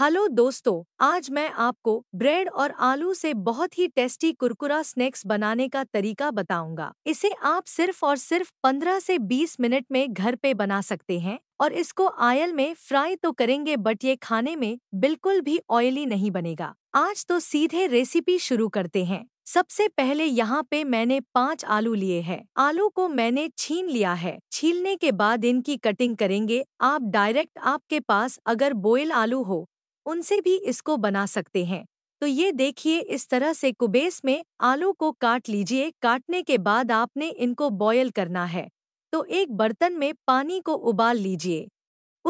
Hello दोस्तों आज मैं आपको ब्रेड और आलू से बहुत ही टेस्टी कुरकुरा स्नैक्स बनाने का तरीका बताऊंगा इसे आप सिर्फ और सिर्फ 15 से 20 मिनट में घर पे बना सकते हैं और इसको आयल में फ्राई तो करेंगे बट ये खाने में बिल्कुल भी ऑयली नहीं बनेगा आज तो सीधे रेसिपी शुरू करते हैं सबसे पहले यहाँ पे मैंने पाँच आलू लिए हैं। आलू को मैंने छीन लिया है छीलने के बाद इनकी कटिंग करेंगे आप डायरेक्ट आपके पास अगर बॉयल आलू हो उनसे भी इसको बना सकते हैं तो ये देखिए इस तरह से कुबेस में आलू को काट लीजिए काटने के बाद आपने इनको बॉयल करना है तो एक बर्तन में पानी को उबाल लीजिए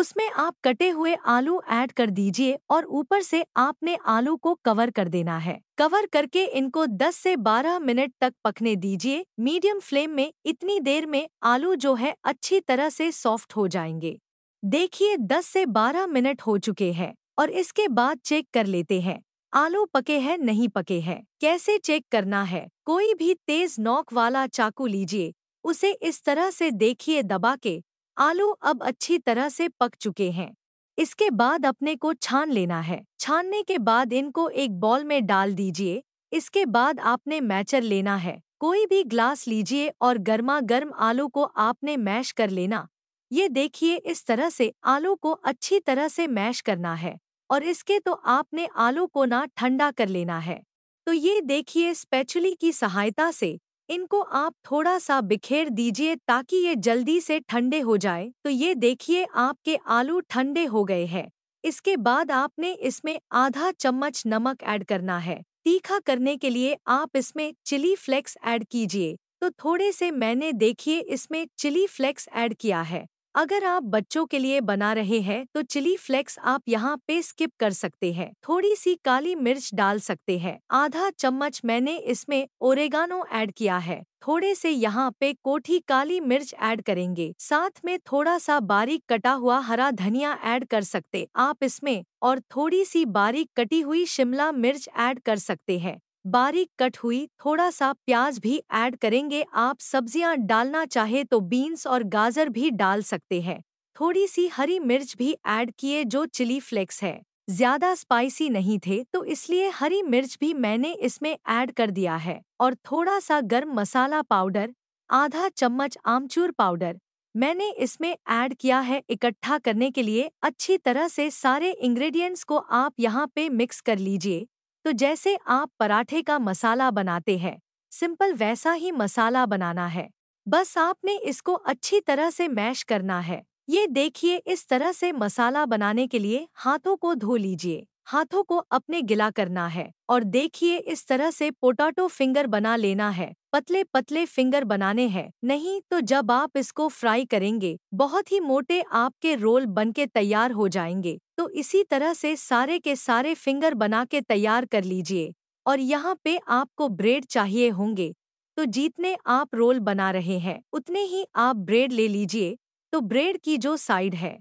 उसमें आप कटे हुए आलू ऐड कर दीजिए और ऊपर से आपने आलू को कवर कर देना है कवर करके इनको 10 से 12 मिनट तक पकने दीजिए मीडियम फ्लेम में इतनी देर में आलू जो है अच्छी तरह से सॉफ्ट हो जाएंगे देखिए 10 से 12 मिनट हो चुके हैं और इसके बाद चेक कर लेते हैं आलू पके हैं नहीं पके हैं कैसे चेक करना है कोई भी तेज नोक वाला चाकू लीजिए उसे इस तरह से देखिए दबा के आलू अब अच्छी तरह से पक चुके हैं इसके बाद अपने को छान लेना है छानने के बाद इनको एक बॉल में डाल दीजिए इसके बाद आपने मैचर लेना है कोई भी ग्लास लीजिए और गर्मा गर्म आलू को आपने मैश कर लेना ये देखिए इस तरह से आलू को अच्छी तरह से मैश करना है और इसके तो आपने आलू को ना ठंडा कर लेना है तो ये देखिए स्पेचुली की सहायता से इनको आप थोड़ा सा बिखेर दीजिए ताकि ये जल्दी से ठंडे हो जाए तो ये देखिए आपके आलू ठंडे हो गए हैं इसके बाद आपने इसमें आधा चम्मच नमक ऐड करना है तीखा करने के लिए आप इसमें चिली फ्लेक्स ऐड कीजिए तो थोड़े से मैंने देखिए इसमें चिली फ्लेक्स ऐड किया है अगर आप बच्चों के लिए बना रहे हैं तो चिली फ्लेक्स आप यहाँ पे स्किप कर सकते हैं थोड़ी सी काली मिर्च डाल सकते हैं आधा चम्मच मैंने इसमें ओरेगानो ऐड किया है थोड़े से यहाँ पे कोठी काली मिर्च ऐड करेंगे साथ में थोड़ा सा बारीक कटा हुआ हरा धनिया ऐड कर सकते आप इसमें और थोड़ी सी बारीक कटी हुई शिमला मिर्च ऐड कर सकते हैं बारीक कट हुई थोड़ा सा प्याज भी ऐड करेंगे आप सब्जियां डालना चाहे तो बीन्स और गाजर भी डाल सकते हैं थोड़ी सी हरी मिर्च भी ऐड किए जो चिली फ्लेक्स है ज्यादा स्पाइसी नहीं थे तो इसलिए हरी मिर्च भी मैंने इसमें ऐड कर दिया है और थोड़ा सा गर्म मसाला पाउडर आधा चम्मच आमचूर पाउडर मैंने इसमें ऐड किया है इकट्ठा करने के लिए अच्छी तरह से सारे इंग्रेडिएंट्स को आप यहाँ पे मिक्स कर लीजिए तो जैसे आप पराठे का मसाला बनाते हैं सिंपल वैसा ही मसाला बनाना है बस आपने इसको अच्छी तरह से मैश करना है ये देखिए इस तरह से मसाला बनाने के लिए हाथों को धो लीजिए हाथों को अपने गिला करना है और देखिए इस तरह से पोटाटो फिंगर बना लेना है पतले पतले फिंगर बनाने हैं नहीं तो जब आप इसको फ्राई करेंगे बहुत ही मोटे आपके रोल बनके तैयार हो जाएंगे तो इसी तरह से सारे के सारे फिंगर बना के तैयार कर लीजिए और यहाँ पे आपको ब्रेड चाहिए होंगे तो जितने आप रोल बना रहे हैं उतने ही आप ब्रेड ले लीजिए तो ब्रेड की जो साइड है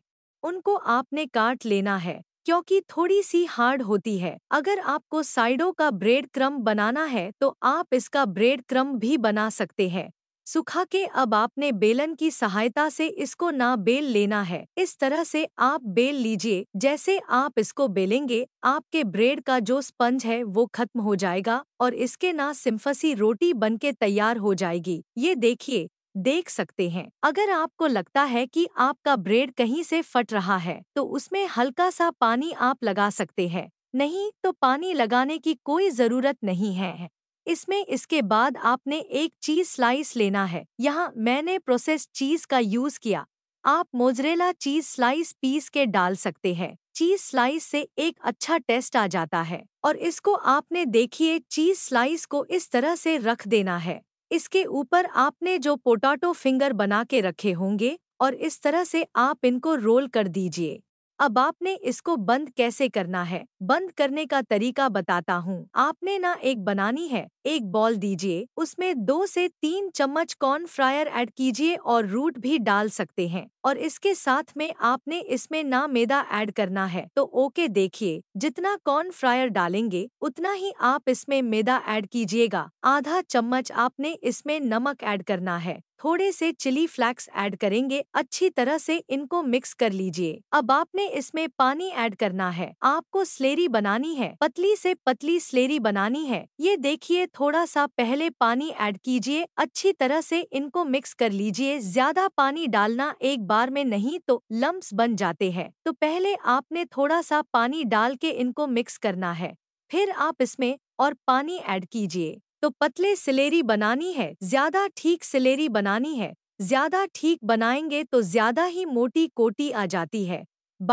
उनको आपने काट लेना है क्योंकि थोड़ी सी हार्ड होती है अगर आपको साइडों का ब्रेड क्रम बनाना है तो आप इसका ब्रेड क्रम भी बना सकते हैं सुखा के अब आपने बेलन की सहायता से इसको ना बेल लेना है इस तरह से आप बेल लीजिए जैसे आप इसको बेलेंगे आपके ब्रेड का जो स्पंज है वो खत्म हो जाएगा और इसके ना सिम्फसी रोटी बनके तैयार हो जाएगी ये देखिए देख सकते हैं अगर आपको लगता है कि आपका ब्रेड कहीं से फट रहा है तो उसमें हल्का सा पानी आप लगा सकते हैं नहीं तो पानी लगाने की कोई जरूरत नहीं है इसमें इसके बाद आपने एक चीज स्लाइस लेना है यहाँ मैंने प्रोसेस चीज का यूज किया आप मोजरेला चीज स्लाइस पीस के डाल सकते हैं चीज स्लाइस से एक अच्छा टेस्ट आ जाता है और इसको आपने देखिए चीज स्लाइस को इस तरह से रख देना है इसके ऊपर आपने जो पोटाटो फिंगर बना के रखे होंगे और इस तरह से आप इनको रोल कर दीजिए अब आपने इसको बंद कैसे करना है बंद करने का तरीका बताता हूँ आपने ना एक बनानी है एक बॉल दीजिए उसमें दो से तीन चम्मच कॉर्न फ्रायर ऐड कीजिए और रूट भी डाल सकते हैं और इसके साथ में आपने इसमें ना मैदा ऐड करना है तो ओके देखिए जितना कॉर्न फ्रायर डालेंगे उतना ही आप इसमें मैदा ऐड कीजिएगा आधा चम्मच आपने इसमें नमक ऐड करना है थोड़े से चिली फ्लैक्स ऐड करेंगे अच्छी तरह से इनको मिक्स कर लीजिए अब आपने इसमें पानी ऐड करना है आपको स्लेरी बनानी है पतली से पतली स्लेरी बनानी है ये देखिए थोड़ा सा पहले पानी ऐड कीजिए अच्छी तरह से इनको मिक्स कर लीजिए ज्यादा पानी डालना एक बार में नहीं तो लम्ब बन जाते हैं तो पहले आपने थोड़ा सा पानी डाल के इनको मिक्स करना है फिर आप इसमें और पानी ऐड कीजिए तो पतले सिलेरी बनानी है ज्यादा ठीक सिलेरी बनानी है ज्यादा ठीक बनाएंगे तो ज्यादा ही मोटी कोटी आ जाती है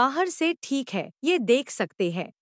बाहर से ठीक है ये देख सकते हैं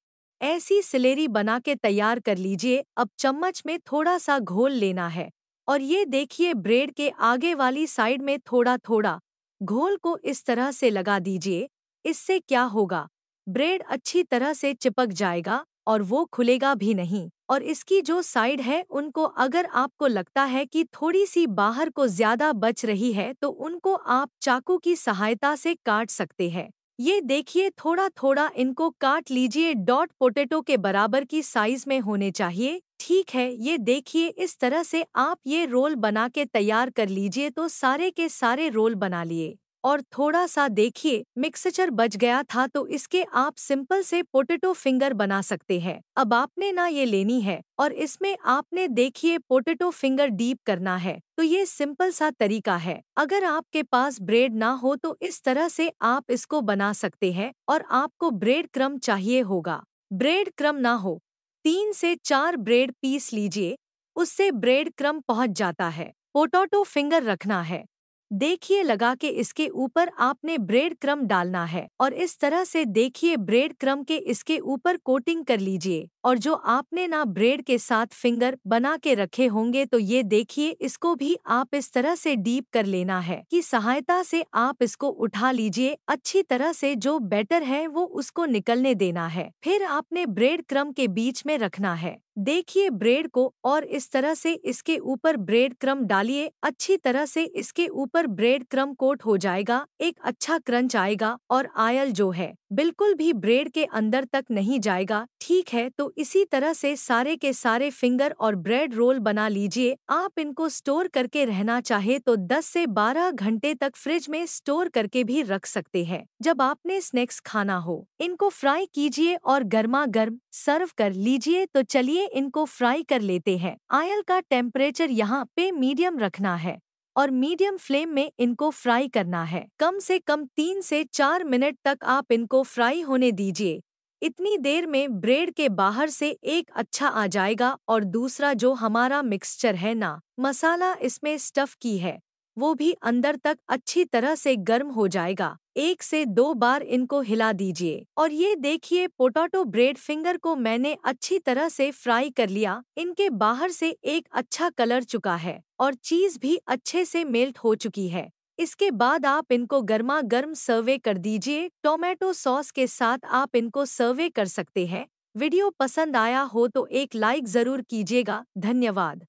ऐसी सिलेरी बना के तैयार कर लीजिए अब चम्मच में थोड़ा सा घोल लेना है और ये देखिए ब्रेड के आगे वाली साइड में थोड़ा थोड़ा घोल को इस तरह से लगा दीजिए इससे क्या होगा ब्रेड अच्छी तरह से चिपक जाएगा और वो खुलेगा भी नहीं और इसकी जो साइड है उनको अगर आपको लगता है कि थोड़ी सी बाहर को ज्यादा बच रही है तो उनको आप चाकू की सहायता से काट सकते हैं ये देखिए थोड़ा थोड़ा इनको काट लीजिए डॉट पोटेटो के बराबर की साइज में होने चाहिए ठीक है ये देखिए इस तरह से आप ये रोल बना के तैयार कर लीजिए तो सारे के सारे रोल बना लिए और थोड़ा सा देखिए मिक्सचर बच गया था तो इसके आप सिंपल से पोटेटो फिंगर बना सकते हैं अब आपने ना ये लेनी है और इसमें आपने देखिए पोटेटो फिंगर डीप करना है तो ये सिंपल सा तरीका है अगर आपके पास ब्रेड ना हो तो इस तरह से आप इसको बना सकते हैं और आपको ब्रेड क्रम चाहिए होगा ब्रेड क्रम ना हो तीन से चार ब्रेड पीस लीजिए उससे ब्रेड क्रम पहुंच जाता है पोटोटो फिंगर रखना है देखिए लगा के इसके ऊपर आपने ब्रेड क्रम डालना है और इस तरह से देखिए ब्रेड क्रम के इसके ऊपर कोटिंग कर लीजिए और जो आपने ना ब्रेड के साथ फिंगर बना के रखे होंगे तो ये देखिए इसको भी आप इस तरह से डीप कर लेना है कि सहायता से आप इसको उठा लीजिए अच्छी तरह से जो बैटर है वो उसको निकलने देना है फिर आपने ब्रेड क्रम के बीच में रखना है देखिए ब्रेड को और इस तरह से इसके ऊपर ब्रेड क्रम डालिए अच्छी तरह से इसके ऊपर ब्रेड क्रम कोट हो जाएगा एक अच्छा क्रंच आएगा और आयल जो है बिल्कुल भी ब्रेड के अंदर तक नहीं जाएगा ठीक है तो इसी तरह से सारे के सारे फिंगर और ब्रेड रोल बना लीजिए आप इनको स्टोर करके रहना चाहे तो 10 से 12 घंटे तक फ्रिज में स्टोर करके भी रख सकते हैं जब आपने स्नैक्स खाना हो इनको फ्राई कीजिए और गर्मा गर्म सर्व कर लीजिए तो चलिए लिए इनको फ्राई कर लेते हैं आयल का टेम्परेचर यहाँ पे मीडियम रखना है और मीडियम फ्लेम में इनको फ्राई करना है कम से कम तीन से चार मिनट तक आप इनको फ्राई होने दीजिए इतनी देर में ब्रेड के बाहर से एक अच्छा आ जाएगा और दूसरा जो हमारा मिक्सचर है ना मसाला इसमें स्टफ की है वो भी अंदर तक अच्छी तरह से गर्म हो जाएगा एक से दो बार इनको हिला दीजिए और ये देखिए पोटैटो ब्रेड फिंगर को मैंने अच्छी तरह से फ्राई कर लिया इनके बाहर से एक अच्छा कलर चुका है और चीज भी अच्छे से मेल्ट हो चुकी है इसके बाद आप इनको गर्मा गर्म सर्वे कर दीजिए टोमेटो सॉस के साथ आप इनको सर्वे कर सकते हैं वीडियो पसंद आया हो तो एक लाइक जरूर कीजिएगा धन्यवाद